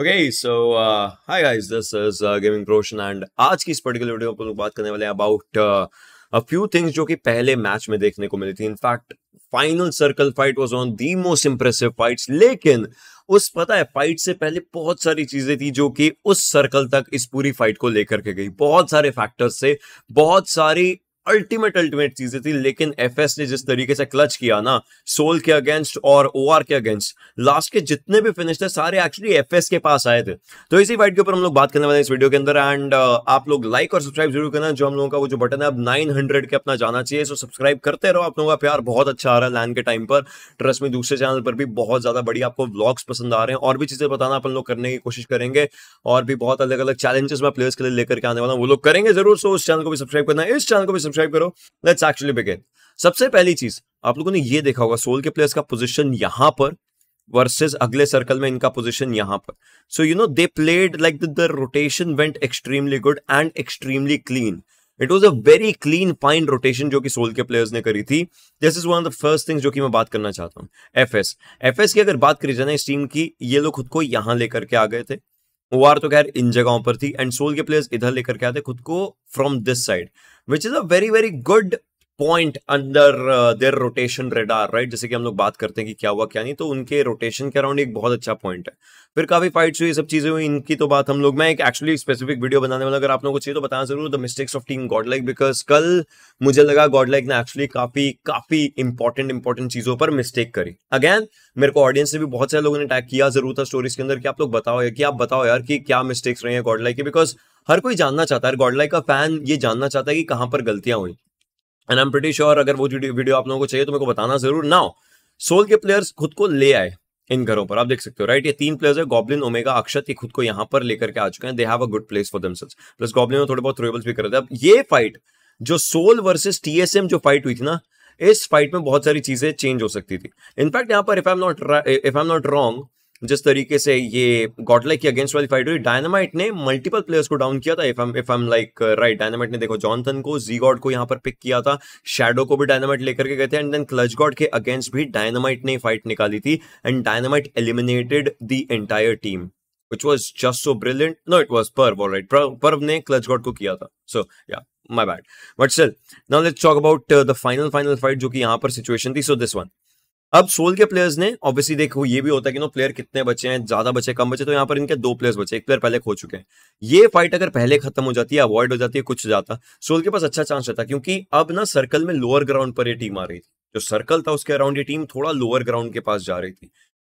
Okay so hi guys this is gaming प्रोशन and आज की इस पर्टिकुलर वीडियो में हम लोग बात करने वाले हैं अबाउट अ फ्यू थिंग्स जो कि पहले मैच में देखने को मिली थी in fact final circle fight was on the most impressive fights लेकिन उस पता है फाइट से पहले बहुत सारी चीजें थी जो कि उस सर्कल तक इस पूरी फाइट को लेकर के गई बहुत सारे फैक्टर्स से बहुत सारी अल्टीमेट अल्टीमेट चीजें थी लेकिन एफ ने जिस तरीके से क्लच किया ना सोल के अगेंस्ट और ओ के अगेंस्ट लास्ट के जितने भी फिनिश थे सारे एक्चुअली एफ के पास आए थे तो इसी फाइट के ऊपर हम लोग बात करने वाले इस वीडियो के अंदर एंड uh, आप लोग लाइक और सब्सक्राइब जरूर करना जो हम लोगों का वो जो बटन है अब नाइन के अपना जाना चाहिए सो सब्सक्राइब करते रहो आप लोगों का प्यार बहुत अच्छा आ रहा है लैंड के टाइम पर ट्रस्ट में दूसरे चैनल पर भी बहुत ज्यादा बढ़िया आपको ब्लॉग्स पसंद आ रहे हैं और भी चीजें बताना अपन लोग करने की कोशिश करेंगे और भी बहुत अलग अलग चैलेंजेस मैं प्लेयर्स के लिए लेकर के आने वाला हूँ वो लोग करेंगे जरूर सो उस चैनल को भी सब्सक्राइब करना इस चैनल को भी सब्सक्राइब करो लेट्स एक्चुअली बिगिन सबसे पहली चीज आप लोगों ने ये देखा होगा सोल के प्लेयर्स का पोजिशन यहां पर वर्सेस अगले सर्कल में इनका पोजिशन यहां पर so you know they played like the rotation went extremely good and extremely clean it was a very clean fine rotation जो कि सोल के प्लेयर्स ने करी थी this is one of the first things जो कि मैं बात करना चाहता हूँ एफ एस एफ एस की अगर बात करी जाए ना इस टीम की ये लोग खुद को यहां लेकर के आ गए थे ओ आर तो खैर इन जगहों पर थी एंड सोल के प्लेयर्स इधर लेकर के आते खुद को from this side which is a very, very good point under their rotation radar right जैसे कि हम लोग बात करते हैं कि क्या हुआ क्या नहीं तो उनके रोटेशन के अराउंड एक बहुत अच्छा पॉइंट है फिर काफी फाइट्स हुई सब चीजें हुई इनकी तो बात हम लोग मैं एक एक्चुअली स्पेसिफिक वीडियो बनाने वाला अगर आप लोगों को चाहिए तो बताना जरूर the mistakes of team godlike because कल मुझे लगा गॉड लाइक ने एक्चुअली काफी काफी इंपॉर्टेंट इंपॉर्टेंट चीजों पर मिस्टेक करी अगेन मेरे को ऑडियंस से भी बहुत सारे लोगों ने अटैक किया जरूर था स्टोरीज के अंदर कि आप लोग बताओ कि आप बताओ यार कि क्या मिस्टेक्स रही है गॉड लाइक की बिकॉज हर कोई जानना चाहता है गॉडलाइक का फैन ये जानना चाहता है कि कहां पर गलतियां हुई and I am pretty sure अगर वो वीडियो आप लोगों को चाहिए तो मेरे को बताना जरूर नाउ सोल के प्लेयर्स खुद को ले आए इन घरों पर आप देख सकते हो राइट ये तीन प्लेयर्स है गॉबलिन ओमेगा अक्षत ये खुद को यहां पर लेकर के आ चुके हैं they have a good place for damsels plus goblin में थोड़े बहुत थ्रोएबल्स भी कर रहे अब ये फाइट जो सोल वर्सेस टीएसएम जो फाइट हुई थी ना इस फाइट में बहुत सारी चीजें चेंज हो सकती थी इनफैक्ट यहां पर if I am not if I am not wrong जिस तरीके से ये गॉडलाइक की अगेंस्ट वाली फाइट हुई डायनामाइट ने मल्टीपल प्लेयर्स को डाउन किया था if am if am like right dynamite ने देखो जॉनथन को जी गॉड को यहाँ पर पिक किया था शेडो को भी डायनामाइट लेकर के गए थे एंड देन क्लच गॉड के अगेंस्ट भी डायनामाइट ने फाइट निकाली थी and dynamite eliminated the entire team which was just so brilliant no it was Parv right Parv ने क्लच गॉड को किया था so yeah my bad but still now let's talk about the final final fight जो कि यहाँ पर situation थी so this one अब सोल के प्लेयर्स ने ऑब्वियसली देखो ये भी होता है कि नो प्लेयर कितने बचे हैं ज्यादा बचे कम बचे तो यहाँ पर इनके दो प्लेयर्स बचे एक प्लेयर पहले खो चुके हैं ये फाइट अगर पहले खत्म हो जाती है अवॉइड हो जाती है कुछ जाता सोल के पास अच्छा चांस रहता क्योंकि अब ना सर्कल में लोअर ग्राउंड पर ये टीम आ रही थी जो सर्कल था उसके अराउंड ये टीम थोड़ा लोअर ग्राउंड के पास जा रही थी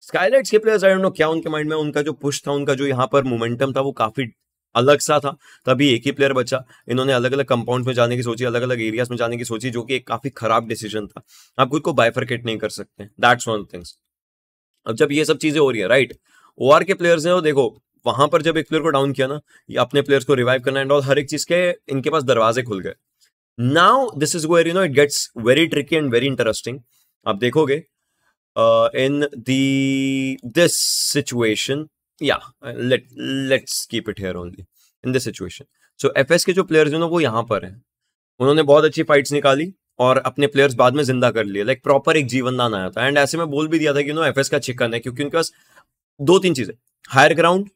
स्काईलाइट्स के प्लेयर्स आई डोंट नो क्या उनके माइंड में उनका जो पुश था उनका जो यहाँ पर मोमेंटम था वो काफी अलग सा था तभी एक ही प्लेयर बचा इन्होंने अलग अलग कंपाउंड में जाने की सोची अलग अलग एरियाज में जाने की सोची जो कि एक काफी खराब डिसीजन था आप खुद को बाइफरकेट नहीं कर सकते दैट्स वन थिंग्स अब जब ये सब चीजें हो रही है राइट ओ के प्लेयर्स हैं वो देखो वहां पर जब एक प्लेयर को डाउन किया ना ये अपने प्लेयर्स को रिवाइव करना एंड ऑल हर एक चीज के इनके पास दरवाजे खुल गए now this is where you know it gets very tricky and very interesting आप देखोगे in this situation yeah let let's keep it here only in this situation so F के जो प्लेयर्स हैं ना वो यहाँ पर हैं उन्होंने बहुत अच्छी फाइट्स निकाली और अपने प्लेयर्स बाद में जिंदा कर लिए लाइक प्रॉपर एक जीवनदान आया था एंड ऐसे में बोल भी दिया था कि नो एफ का चिकन है क्योंकि उनके पास दो तीन चीजें हायर ग्राउंड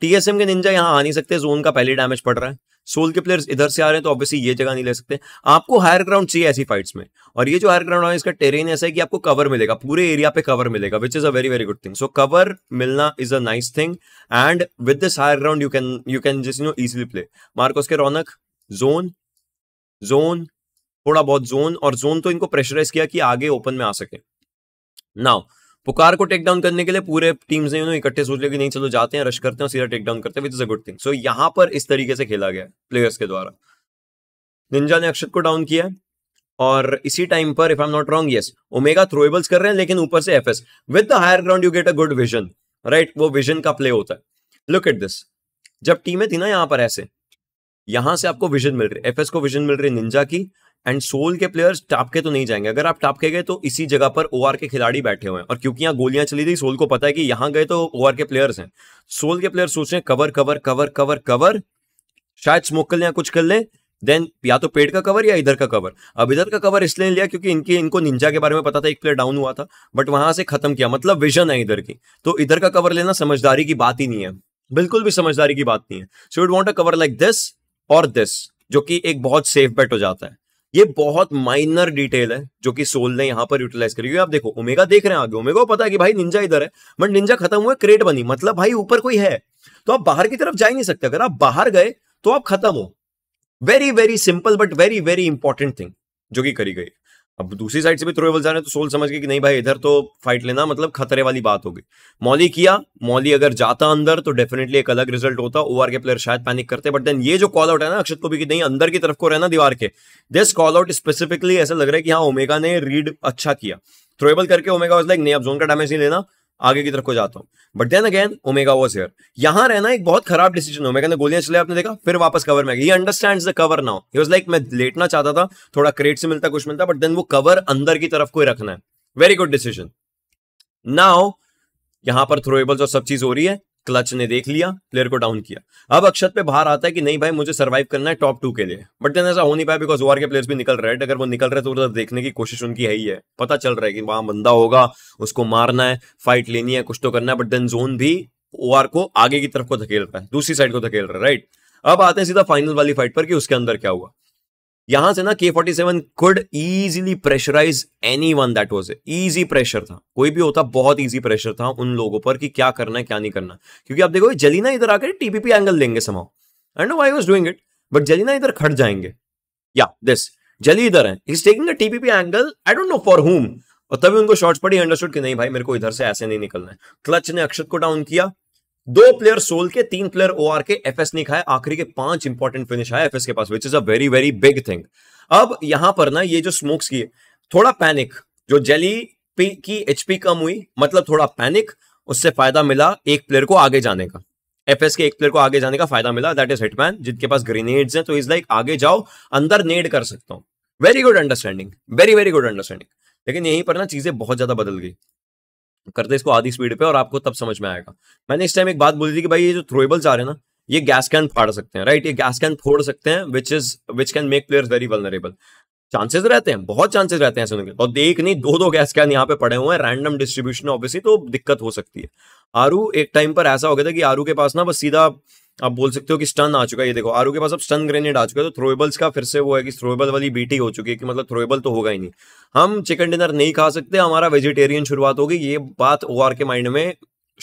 टीएसएम के निंजा यहाँ आ नहीं सकते जोन का पहले डैमेज पड़ रहा है सोल के प्लेयर्स इधर से आ रहे हैं तो ऑब्वियसली ये जगह नहीं ले सकते आपको हायर ग्राउंड चाहिए ऐसी फाइट्स में और ये जो हायर ग्राउंड है इसका टेरेन ऐसा है कि आपको कवर मिलेगा पूरे एरिया पे कवर मिलेगा which is a very very good thing so cover मिलना is a nice thing and with this higher ground you can you can just no easily play Marcos के रौनक जोन जोन थोड़ा बहुत zone और zone तो इनको pressurise किया कि आगे ओपन में आ सके नाउ पुकार को टेक डाउन करने के लिए पूरे टीम्स ने इकट्ठे सोच लिया कि नहीं चलो जाते हैं रश करते हैं सीधा टेक डाउन करते हैं which is a good thing so यहाँ पर इस तरीके से खेला गया प्लेयर्स के द्वारा निंजा ने अक्षत को डाउन किया और इसी टाइम पर if I am not wrong yes omega throwables कर रहे हैं लेकिन ऊपर से F S with the higher ground you get a good vision right वो विजन का प्ले होता है लुक एट दिस जब टीमें थी ना यहाँ पर ऐसे यहां से आपको विजन मिल रही है एफ को विजन मिल रही है निंजा की एंड सोल के प्लेयर्स टापके तो नहीं जाएंगे अगर आप टापके गए तो इसी जगह पर ओआर के खिलाड़ी बैठे हुए हैं और क्योंकि यहाँ गोलियां चली थी सोल को पता है कि यहां गए तो ओआर के प्लेयर्स हैं सोल के प्लेयर सोच रहे हैं cover cover cover cover cover शायद स्मोक कर लें या कुछ कर लें देन या तो पेट का कवर या इधर का कवर अब इधर का कवर इसलिए लिया क्योंकि इनकी इनको निंजा के बारे में पता था एक प्लेयर डाउन हुआ था बट वहां से खत्म किया मतलब विजन है इधर की तो इधर का कवर लेना समझदारी की बात ही नहीं है बिल्कुल भी समझदारी की बात नहीं है so you want a cover like this और दिस जो कि एक बहुत सेफ बेट हो जाता है ये बहुत माइनर डिटेल है जो कि सोल ने यहां पर यूटिलाइज करी हुई आप देखो ओमेगा देख रहे हैं आगे ओमेगा पता है कि भाई निंजा इधर है बट निंजा खत्म हुआ क्रेट बनी मतलब भाई ऊपर कोई है तो आप बाहर की तरफ जा ही नहीं सकते अगर आप बाहर गए तो आप खत्म हो very very simple but very very important thing जो कि करी गई अब दूसरी साइड से भी थ्रोएबल जा रहे हैं तो सोल समझ गए कि नहीं भाई इधर तो फाइट लेना मतलब खतरे वाली बात हो गई मौली किया मौली अगर जाता अंदर तो डेफिनेटली एक अलग रिजल्ट होता ओवर के प्लेयर शायद पैनिक करते बट देन ये जो कॉल आउट है ना अक्षत को भी कि नहीं अंदर की तरफ को रहना दीवार के दिस कॉल आउट स्पेसिफिकली ऐसा लग रहा है कि हाँ ओमेगा ने रीड अच्छा किया थ्रोएबल करके ओमेगा वॉज लाइक नहीं अब जोन का डैमेज नहीं लेना आगे की तरफ को जाता हूं but then again omega was here यहां रहना एक बहुत खराब डिसीजन ओमेगा ने गोलियां चले आपने देखा फिर वापस कवर में ही understand the cover now he was like मैं लेटना चाहता था थोड़ा क्रेट से मिलता कुछ मिलता बट देन वो कवर अंदर की तरफ को रखना है वेरी गुड डिसीजन नाउ यहां पर थ्रोएबल्स और सब चीज हो रही है क्लच ने देख लिया प्लेयर को डाउन किया अब अक्षत पे बाहर आता है कि नहीं भाई मुझे सर्वाइव करना है टॉप टू के लिए बट देन ऐसा हो नहीं पाया बिकॉज वार के प्लेयर्स भी निकल रहे हैं अगर वो निकल रहे तो उधर देखने की कोशिश उनकी है ही है पता चल रहा है कि वहां बंदा होगा उसको मारना है फाइट लेनी है कुछ तो करना है बट देन जोन भी ओआर को आगे की तरफ को धकेल रहा है दूसरी साइड को धकेल रहा है राइट अब आते हैं सीधा फाइनल वाली फाइट पर कि उसके अंदर क्या हुआ यहां से ना के forty seven could easily pressurise anyone that was easy pressure था कोई भी होता बहुत ईजी प्रेशर था उन लोगों पर कि क्या करना है क्या नहीं करना क्योंकि आप देखो जलीना इधर आकर टीपीपी एंगल लेंगे समाओ and I was doing it but जलीना इधर खट जाएंगे या दिस जली इधर है is taking a TPP angle I don't know for whom और तभी उनको शॉर्ट्स पड़ी अंडरस्टूड कि नहीं भाई मेरे को इधर से ऐसे नहीं निकलना है क्लच ने अक्षत को डाउन किया दो प्लेयर सोल के तीन प्लेयर ओ आर के एफ ने खाए आखिरी के पांच इंपॉर्टेंट फिनिश आए एफ के पास which is a very very big thing अब यहां पर ना ये जो स्मोक्स की थोड़ा पैनिक जो जेली पी की एचपी कम हुई मतलब थोड़ा पैनिक उससे फायदा मिला एक प्लेयर को आगे जाने का एफ के एक प्लेयर को आगे जाने का फायदा मिला दैट इज हिटमैन जिनके पास ग्रेनेड्स हैं तो इज लाइक आगे जाओ अंदर नेड कर सकता हूं very good understanding very very good understanding लेकिन यहीं पर ना चीजें बहुत ज्यादा बदल गई करते इसको आधी स्पीड पे और आपको तब समझ में आएगा मैंने इस टाइम एक बात बोली थी कि भाई ये जो थ्रोएबल्स आ रहे हैं ना ये गैस कैन फाड़ सकते हैं राइट ये गैस कैन फोड़ सकते हैं which is which can make players very vulnerable chances रहते हैं बहुत चांसेस रहते हैं ऐसे उनके और एक नहीं दो दो गैस कैन यहाँ पे पड़े हुए हैं रैंडम डिस्ट्रीब्यूशन ऑब्वियसली तो दिक्कत हो सकती है आरू एक टाइम पर ऐसा हो गया था कि आरू के पास ना बस सीधा आप बोल सकते हो कि स्टन आ चुका है ये देखो आरू के पास अब स्टन ग्रेनेड आ चुका है तो थ्रोएबल्स का फिर से वो है कि थ्रोएबल वाली बीटी हो चुकी है कि मतलब थ्रोएबल तो होगा ही नहीं हम चिकन डिनर नहीं खा सकते हमारा वेजिटेरियन शुरुआत होगी ये बात ओ के माइंड में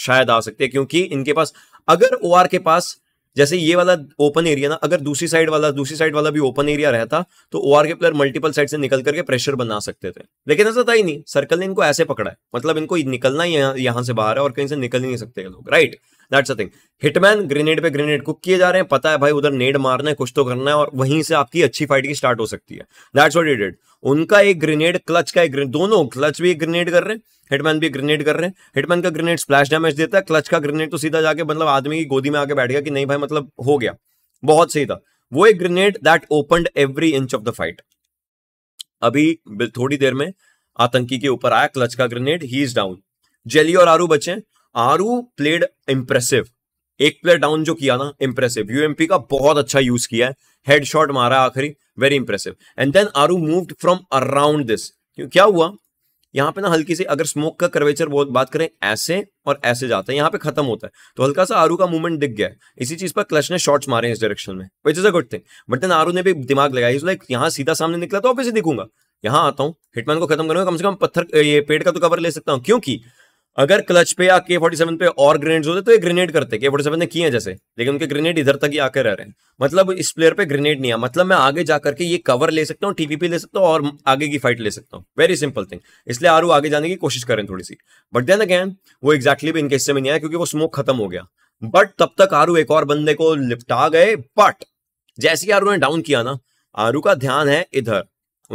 शायद आ सकती है क्योंकि इनके पास अगर ओ के पास जैसे ये वाला ओपन एरिया ना अगर दूसरी साइड वाला दूसरी साइड वाला भी ओपन एरिया रहता तो ओ के प्लेयर मल्टीपल साइड से निकल करके प्रेशर बना सकते थे लेकिन ऐसा था ही नहीं सर्कल ने इनको ऐसे पकड़ा है मतलब इनको निकलना ही यहाँ से बाहर है और कहीं से निकल ही नहीं सकते लोग right that's a thing Hitman grenade पे ग्रेनेड कुक किए जा रहे हैं पता है भाई उधर नेड मारना है कुछ तो करना है और वहीं से आपकी अच्छी फाइट की स्टार्ट हो सकती है दैट्स व्हाट डिड उनका एक ग्रेनेड क्लच का एक दोनों क्लच भी एक ग्रेनेड कर रहे हैं हिटमैन भी ग्रेनेड कर रहे हैं हिटमैन का ग्रेनेड स्प्लैश डैमेज देता है क्लच का ग्रेनेड तो सीधा जाके मतलब आदमी की गोदी में आके बैठ गया कि नहीं भाई मतलब हो गया बहुत सही था वो एक grenade that open every inch of the fight अभी थोड़ी देर में आतंकी के ऊपर आया क्लच का ग्रेनेड ही इज डाउन जेली और आरू बचे आरू प्लेड इंप्रेसिव एक प्लेयर डाउन जो किया ना इंप्रेसिव यूएमपी का बहुत अच्छा यूज किया है हेडशॉट मारा आखिरी very impressive and then Aaru moved from around this क्या हुआ यहाँ पे ना हल्की सी अगर स्मोक का कर्वेचर बात करें ऐसे और ऐसे जाता है यहाँ पे खत्म होता है तो हल्का सा आरू का मूवमेंट दिख गया इसी चीज पर क्लच ने शॉट्स मारे इस डायरेक्शन में which is a good thing but then Aaru ने भी दिमाग लगाया लाइक यहाँ सीधा सामने निकला तो ऑब्वियसली दिखूंगा यहाँ आता हूँ हिटमैन को खत्म करूंगा कम से कम पत्थर ये पेड़ का तो कवर ले सकता हूँ क्योंकि अगर क्लच पे या के फोर्टी सेवन पे और ग्रेनेड्स होते तो ये ग्रेनेड करते के फोर्टी सेवन ने किए जैसे लेकिन उनके ग्रेनेड इधर तक ही आकर रह रहे हैं मतलब इस प्लेयर पे ग्रेनेड नहीं आया मतलब मैं आगे जा करके ये कवर ले सकता हूँ टीवीपी ले सकता हूँ और आगे की फाइट ले सकता हूँ वेरी सिंपल थिंग इसलिए आरू आगे जाने की कोशिश करें थोड़ी सी बट देन अगैन वो एक्जैक्टली भी इनके हिस्से में नहीं आया क्योंकि वो स्मोक खत्म हो गया बट तब तक आरू एक और बंदे को लिपटा गए बट जैसे ही आरू ने डाउन किया ना आरू का ध्यान है इधर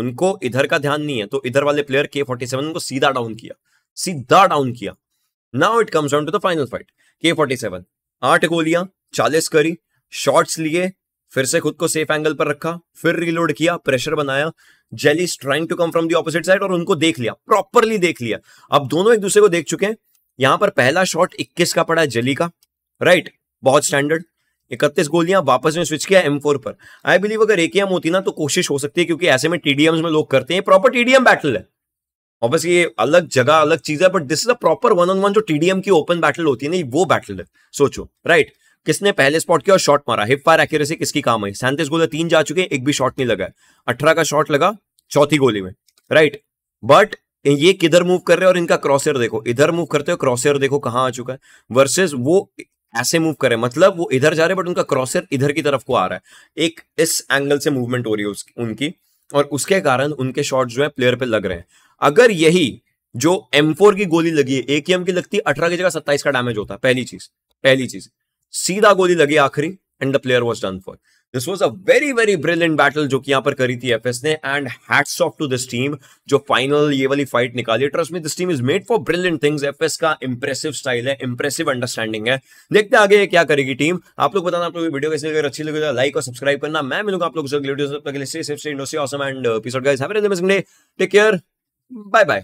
उनको इधर का ध्यान नहीं है तो इधर वाले प्लेयर के फोर्टी सेवन को सीधा डाउन किया सीधा डाउन किया now it comes down to the final fight के फोर्टी सेवन आठ गोलियां चालीस करी शॉट्स लिए फिर से खुद को सेफ एंगल पर रखा फिर रिलोड किया प्रेशर बनाया Jelly trying to come from the opposite side और उनको देख लिया प्रॉपरली देख लिया अब दोनों एक दूसरे को देख चुके हैं यहां पर पहला शॉट 21 का पड़ा है जेली का राइट right, बहुत स्टैंडर्ड 31 गोलियां वापस में स्विच किया M4 पर आई बिलीव अगर एकेएम होती ना तो कोशिश हो सकती है क्योंकि ऐसे में टीडीएम में लोग करते हैं प्रॉपर टीडीएम बैटल है ऑब्वियसली ये अलग जगह अलग चीज है but this is a proper one on one जो टीडीएम की ओपन बैटल होती है ना वो बैटल है सोचो राइट right? किसने पहले स्पॉट किया और शॉट मारा हिप फायर एक्यूरेसी किसकी काम है सैंतीस गोले तीन जा चुके एक भी शॉट नहीं लगा अठारह का शॉट लगा चौथी गोली में राइट right? बट ये किधर मूव कर रहे हैं और इनका क्रॉसर देखो इधर मूव करते हो क्रॉसर देखो कहाँ आ चुका है वर्सेस वो ऐसे मूव करे मतलब वो इधर जा रहे बट उनका क्रॉसर इधर की तरफ को आ रहा है एक इस एंगल से मूवमेंट हो रही है उनकी और उसके कारण उनके शॉट जो है प्लेयर पे लग रहे हैं अगर यही जो M4 की गोली लगी है एक एम की लगती है अठारह की जगह सत्ताईस का डैमेज होता है पहली चीज पहली चीज सीधा गोली लगी आखिरी and the player was done for this was a very very brilliant battle जो कि यहां पर करी थी एफ एस ने and hats off to this team जो फाइनल ये वाली फाइट निकाली trust me this team is made for brilliant things F S का इंप्रेसिव स्टाइल है इंप्रेसिव अंडरस्टैंडिंग है देखते आगे क्या करेगी टीम आप लोग बताना आप लोग वीडियो कैसे अगर अच्छी लगेगा लाइक तो और सब्सक्राइब करना मैं मिलूंगा आप लोग टेक केयर Bye bye.